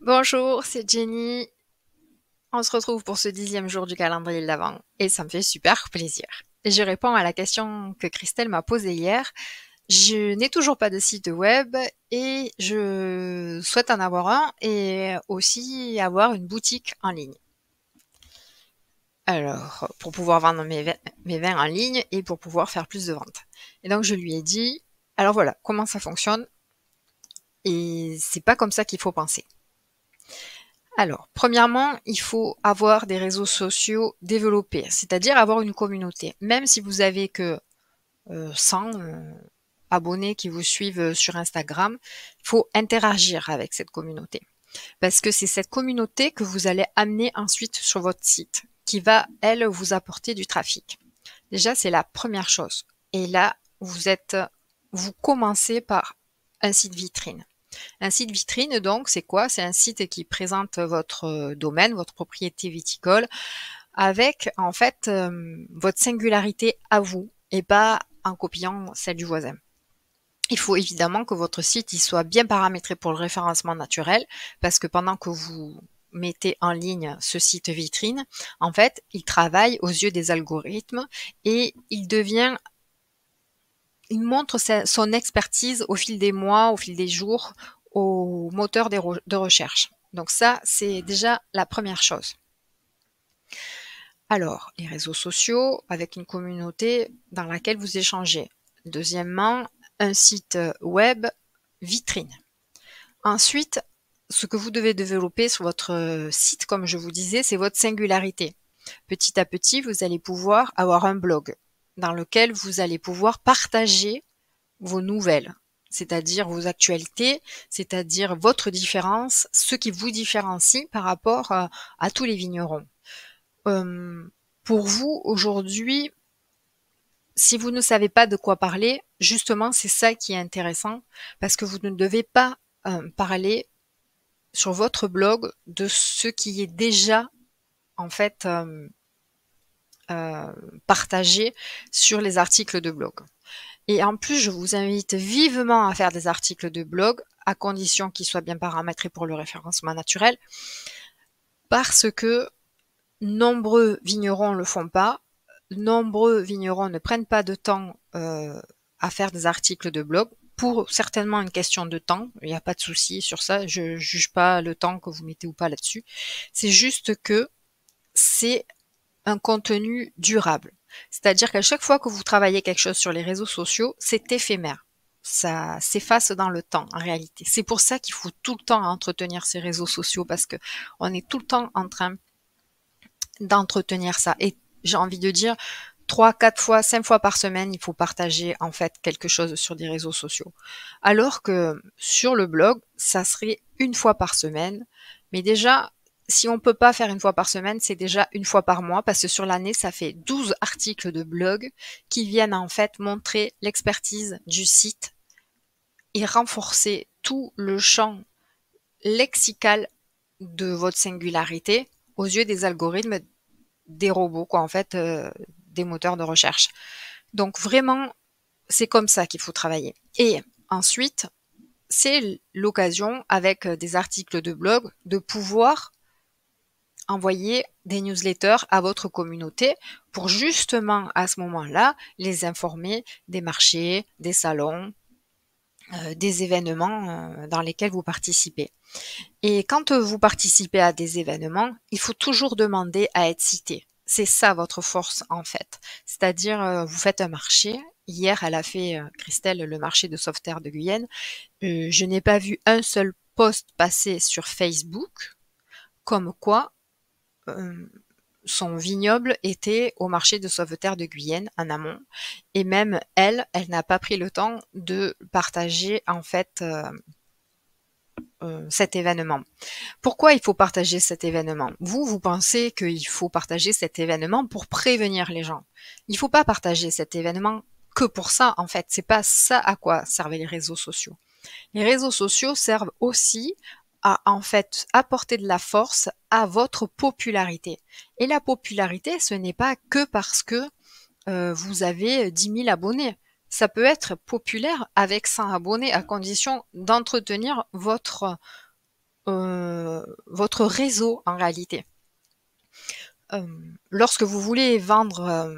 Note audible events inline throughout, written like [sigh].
Bonjour, c'est Jenny. On se retrouve pour ce dixième jour du calendrier de l'Avent et ça me fait super plaisir. Je réponds à la question que Christelle m'a posée hier. Je n'ai toujours pas de site web et je souhaite en avoir un et aussi avoir une boutique en ligne. Alors, pour pouvoir vendre mes, vins, en ligne et pour pouvoir faire plus de ventes. Et donc, je lui ai dit, alors voilà, comment ça fonctionne Et c'est pas comme ça qu'il faut penser. Alors, premièrement, il faut avoir des réseaux sociaux développés, c'est-à-dire avoir une communauté. Même si vous avez que 100 euh, euh, abonnés qui vous suivent euh, sur Instagram, il faut interagir avec cette communauté. Parce que c'est cette communauté que vous allez amener ensuite sur votre site, qui va, elle, vous apporter du trafic. Déjà, c'est la première chose. Et là, vous êtes, vous commencez par un site vitrine. Un site vitrine, donc, c'est quoi C'est un site qui présente votre euh, domaine, votre propriété viticole, avec en fait euh, votre singularité à vous et pas en copiant celle du voisin. Il faut évidemment que votre site il soit bien paramétré pour le référencement naturel, parce que pendant que vous mettez en ligne ce site vitrine, en fait, il travaille aux yeux des algorithmes et il devient il montre son expertise au fil des mois, au fil des jours, au moteur de, de recherche. Donc ça, c'est déjà la première chose. Alors, les réseaux sociaux avec une communauté dans laquelle vous échangez. Deuxièmement, un site web vitrine. Ensuite, ce que vous devez développer sur votre site, comme je vous disais, c'est votre singularité. Petit à petit, vous allez pouvoir avoir un blog, dans lequel vous allez pouvoir partager vos nouvelles, c'est-à-dire vos actualités, c'est-à-dire votre différence, ce qui vous différencie par rapport euh, à, tous les vignerons. Euh, pour vous, aujourd'hui, si vous ne savez pas de quoi parler, justement, c'est ça qui est intéressant, parce que vous ne devez pas euh, parler sur votre blog de ce qui est déjà, en fait, euh, partagé sur les articles de blog. Et en plus, je vous invite vivement à faire des articles de blog, à condition qu'ils soient bien paramétrés pour le référencement naturel, parce que nombreux vignerons ne le font pas, nombreux vignerons ne prennent pas de temps euh, à faire des articles de blog, pour certainement une question de temps, il n'y a pas de souci sur ça, je ne juge pas le temps que vous mettez ou pas là-dessus. C'est juste que c'est un contenu durable. C'est-à-dire qu'à chaque fois que vous travaillez quelque chose sur les réseaux sociaux, c'est éphémère. Ça s'efface dans le temps, en réalité. C'est pour ça qu'il faut tout le temps entretenir ces réseaux sociaux parce que on est tout le temps en train d'entretenir ça. Et j'ai envie de dire, trois, quatre fois, cinq fois par semaine, il faut partager, en fait, quelque chose sur des réseaux sociaux. Alors que sur le blog, ça serait une fois par semaine. Mais déjà, si on peut pas faire une fois par semaine, c'est déjà une fois par mois parce que sur l'année, ça fait 12 articles de blog qui viennent en fait montrer l'expertise du site et renforcer tout le champ lexical de votre singularité aux yeux des algorithmes des robots quoi en fait euh, des moteurs de recherche. Donc vraiment c'est comme ça qu'il faut travailler. Et ensuite, c'est l'occasion avec euh, des articles de blog de pouvoir envoyer des newsletters à votre communauté pour justement à ce moment-là les informer des marchés, des salons, euh, des événements euh, dans lesquels vous participez. Et quand vous participez à des événements, il faut toujours demander à être cité. C'est ça votre force en fait. C'est-à-dire, euh, vous faites un marché. Hier, elle a fait, Christelle, le marché de sauveterre de Guyenne. je n'ai pas vu un seul post passer sur Facebook comme quoi euh, son vignoble était au marché de Sauveterre de Guyenne en amont. Et même elle, elle n'a pas pris le temps de partager en fait euh, euh, cet événement. Pourquoi il faut partager cet événement Vous, vous pensez qu'il faut partager cet événement pour prévenir les gens. Il ne faut pas partager cet événement que pour ça en fait. C'est pas ça à quoi servaient les réseaux sociaux. Les réseaux sociaux servent aussi en fait apporter de la force à votre popularité. Et la popularité, ce n'est pas que parce que euh, vous avez 10 000 abonnés. Ça peut être populaire avec 100 abonnés à condition d'entretenir votre, euh, votre réseau en réalité. Euh, lorsque vous voulez vendre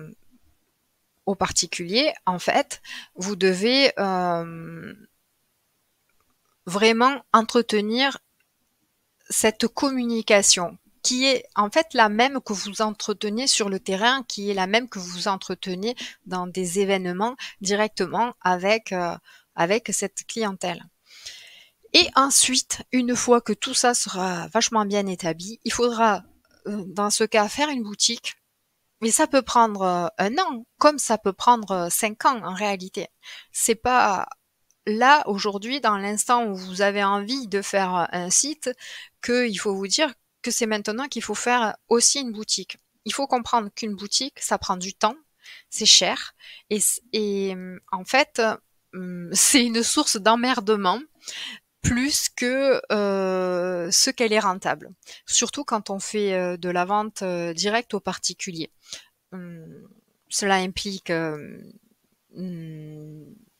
aux particuliers, en fait, vous devez vraiment entretenir cette communication qui est en fait la même que vous entretenez sur le terrain, qui est la même que vous entretenez dans des événements directement avec, euh, avec cette clientèle. Et ensuite, une fois que tout ça sera vachement bien établi, il faudra euh, dans ce cas faire une boutique. Mais ça peut prendre euh, un an, comme ça peut prendre cinq ans en réalité. C'est pas là, aujourd'hui, dans l'instant où vous avez envie de faire euh, un site, qu'il faut vous dire que c'est maintenant qu'il faut faire aussi une boutique. Il faut comprendre qu'une boutique, ça prend du temps, c'est cher, et, en fait, hum, [laughs] c'est une source d'emmerdement plus que euh, ce qu'elle est rentable, surtout quand on fait euh, de la vente directe aux particuliers. Hum, cela implique hum,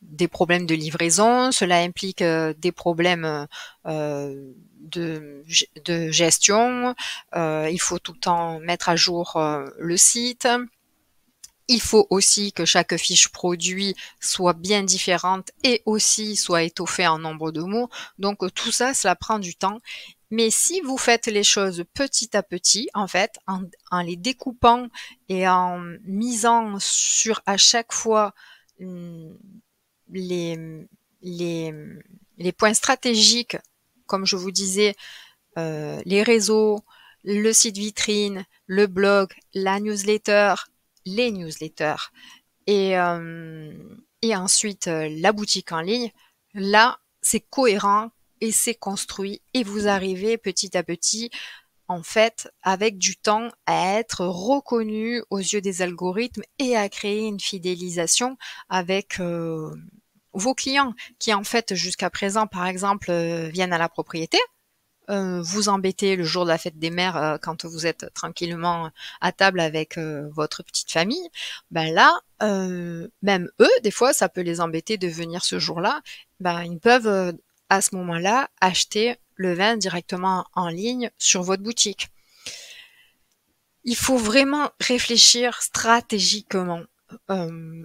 des problèmes de livraison, cela implique euh, des problèmes euh, de, de, gestion, euh, il faut tout le temps mettre à jour le site. Il faut aussi que chaque fiche produit soit bien différente et aussi soit étoffée en nombre de mots. Donc tout ça, cela prend du temps. Mais si vous faites les choses petit à petit, en fait, en, en les découpant et en misant sur à chaque fois hmm, les, les, points stratégiques, comme je vous disais, euh, les réseaux, le site vitrine, le blog, la newsletter, les newsletters et, euh, et ensuite euh, la boutique en ligne, là, c'est cohérent et c'est construit et vous arrivez petit à petit en fait, avec du temps, à être reconnu aux yeux des algorithmes et à créer une fidélisation avec euh, vos clients qui, en fait, jusqu'à présent, par exemple, euh, viennent à la propriété. Euh, vous embêtez le jour de la fête des mères quand vous êtes tranquillement à table avec votre petite famille, ben là, même eux, des fois, ça peut les embêter de venir ce jour-là. Ben, ils peuvent à ce moment-là acheter le vin directement en ligne sur votre boutique. Il faut vraiment réfléchir stratégiquement. Euh,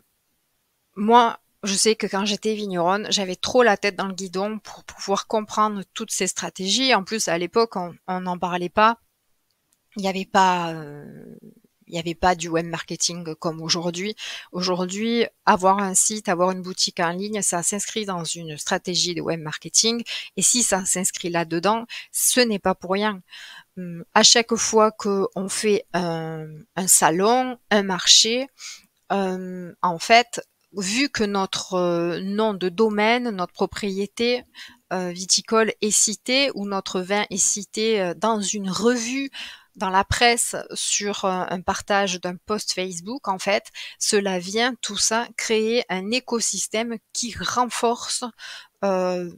moi, je sais que quand j'étais vigneronne, j'avais trop la tête dans le guidon pour pouvoir comprendre toutes ces stratégies. En plus, à l'époque, on n'en parlait pas. Il n'y avait pas euh, il n'y avait pas du web marketing comme aujourd'hui. Aujourd'hui, avoir un site, avoir une boutique en ligne, ça s'inscrit dans une stratégie de web marketing. Et si ça s'inscrit là-dedans, ce n'est pas pour rien. Hum, à chaque fois qu'on fait un, salon, un marché, hum, en fait, vu que notre euh, nom de domaine, notre propriété euh, viticole est citée ou notre vin est cité euh, dans une revue dans la presse sur euh, un partage d'un post Facebook, en fait, cela vient tout ça créer un écosystème qui renforce euh,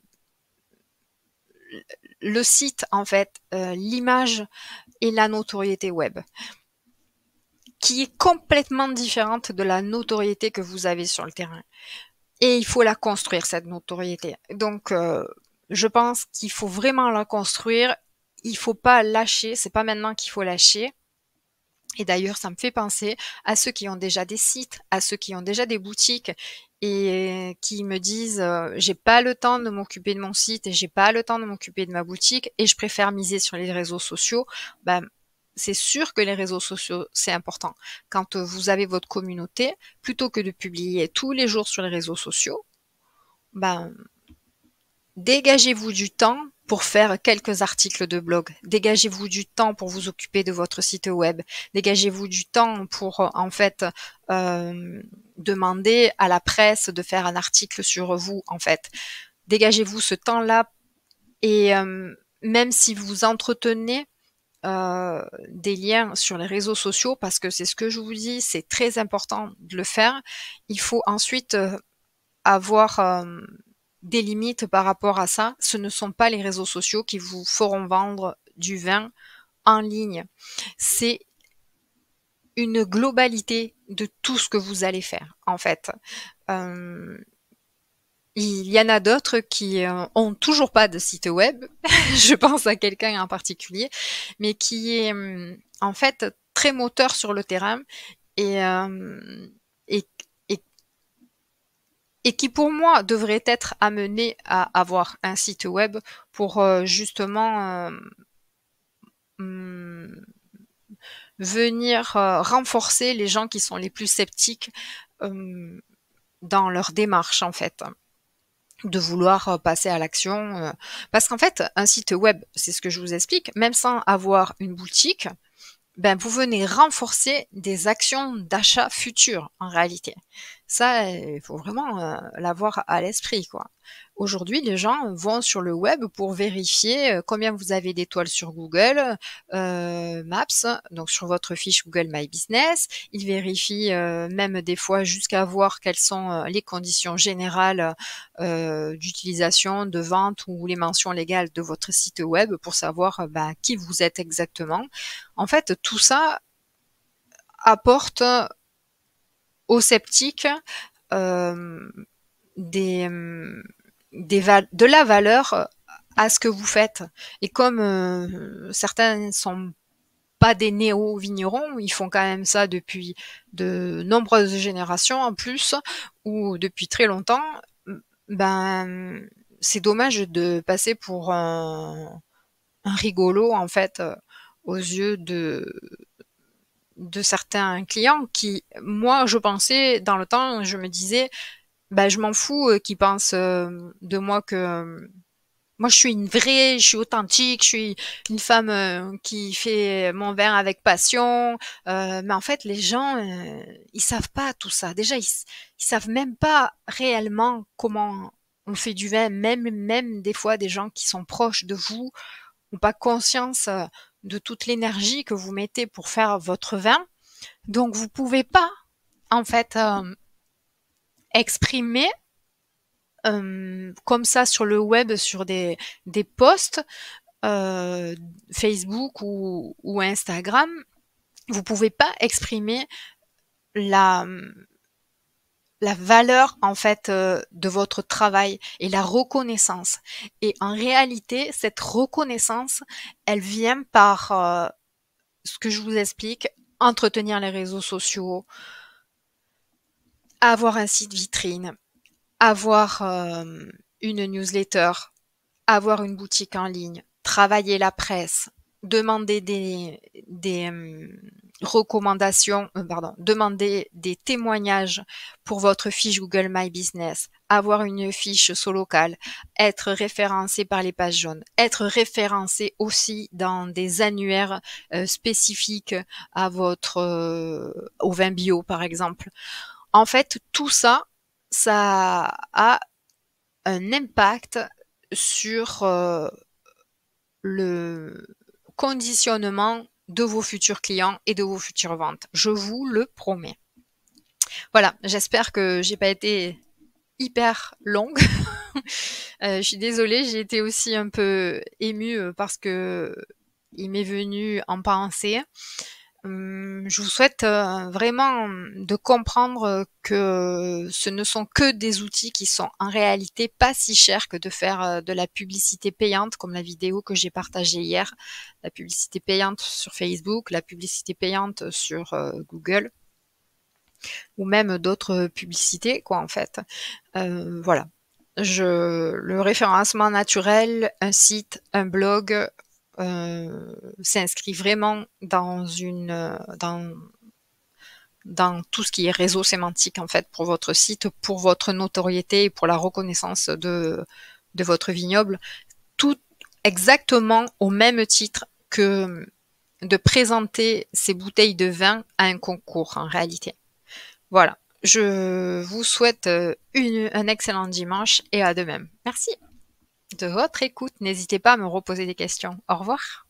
le site, en fait, euh, l'image et la notoriété web qui est complètement différente de la notoriété que vous avez sur le terrain. Et il faut la construire, cette notoriété. Donc, je pense qu'il faut vraiment la construire il faut pas lâcher, c'est pas maintenant qu'il faut lâcher. Et d'ailleurs, ça me fait penser à ceux qui ont déjà des sites, à ceux qui ont déjà des boutiques et qui me disent euh, j'ai pas le temps de m'occuper de mon site et j'ai pas le temps de m'occuper de ma boutique et je préfère miser sur les réseaux sociaux. Ben, c'est sûr que les réseaux sociaux, c'est important. Quand euh, vous avez votre communauté, plutôt que de publier tous les jours sur les réseaux sociaux, ben, Dégagez-vous du temps pour faire quelques articles de blog. Dégagez-vous du temps pour vous occuper de votre site web. Dégagez-vous du temps pour en fait euh, demander à la presse de faire un article sur vous en fait. Dégagez-vous ce temps-là et euh, même si vous entretenez euh, des liens sur les réseaux sociaux, parce que c'est ce que je vous dis, c'est très important de le faire. Il faut ensuite avoir des limites par rapport à ça. Ce ne sont pas les réseaux sociaux qui vous feront vendre du vin en ligne. C'est une globalité de tout ce que vous allez faire, en fait. Euh, il y en a d'autres qui euh, ont toujours pas de site web. [laughs] Je pense à quelqu'un en particulier, mais qui est euh, en fait très moteur sur le terrain et et qui pour moi devrait être amené à avoir un site web pour euh, justement euh, mm, venir euh, renforcer les gens qui sont les plus sceptiques dans leur démarche en fait de vouloir passer à l'action parce qu'en fait un site web c'est ce que je vous explique même sans avoir une boutique ben vous venez renforcer des actions d'achat futures en réalité ça, il faut vraiment euh, l'avoir à l'esprit, quoi. Aujourd'hui, les gens vont sur le web pour vérifier euh, combien vous avez d'étoiles sur Google euh, Maps, donc sur votre fiche Google My Business. Ils vérifient même des fois jusqu'à voir quelles sont les conditions générales d'utilisation, de vente ou les mentions légales de votre site web pour savoir bah, qui vous êtes exactement. En fait, tout ça apporte sceptiques euh, des, de la valeur à ce que vous faites. Et comme euh, certains sont pas des néo-vignerons, ils font quand même ça depuis de nombreuses générations en plus, ou depuis très longtemps, ben c'est dommage de passer pour un, rigolo en fait aux yeux de de certains clients qui, moi, je pensais dans le temps, je me disais, ben je m'en fous qui euh, qu'ils pensent euh, de moi que euh, moi je suis une vraie, je suis authentique, je suis une femme qui fait mon vin avec passion. mais en fait, les gens, ils savent pas tout ça. Déjà, ils, ils savent même pas réellement comment on fait du vin. Même, même des fois, des gens qui sont proches de vous n'ont pas conscience de toute l'énergie que vous mettez pour faire votre vin. Donc vous pouvez pas en fait euh, exprimer euh, comme ça sur le web, sur des, des posts euh, Facebook ou, ou, Instagram, vous pouvez pas exprimer la, la valeur en fait euh, de votre travail et la reconnaissance. Et en réalité, cette reconnaissance, elle vient par euh, ce que je vous explique, entretenir les réseaux sociaux, avoir un site vitrine, avoir euh, une newsletter, avoir une boutique en ligne, travailler la presse, demander des, des hum, recommandations, euh, pardon, demander des témoignages pour votre fiche Google My Business, avoir une fiche sous locale, être référencé par les pages jaunes, être référencé aussi dans des annuaires euh, spécifiques à votre euh, au vin bio par exemple. En fait, tout ça ça a un impact sur le conditionnement de vos futurs clients et de vos futures ventes. Je vous le promets. Voilà, j'espère que j'ai pas été hyper longue. [laughs] Euh, je suis désolée, j'ai été aussi un peu émue parce que il m'est venu en penser. Hum, je vous souhaite euh, vraiment hum, de comprendre euh, que euh, ce ne sont que des outils qui sont en réalité pas si chers que de faire de la publicité payante, comme la vidéo que j'ai partagée hier, la publicité payante sur Facebook, la publicité payante sur Google ou même d'autres publicités, quoi, en fait. voilà. Je, le référencement naturel, un site, un blog, euh, s'inscrit vraiment dans une euh, dans dans tout ce qui est réseau sémantique en fait pour votre site, pour votre notoriété et pour la reconnaissance de de votre vignoble, tout exactement au même titre que de présenter ces bouteilles de vin à un concours en réalité. Voilà. Je vous souhaite euh, une, un excellent dimanche et à demain. Merci de votre écoute. N'hésitez pas à me reposer des questions. Au revoir.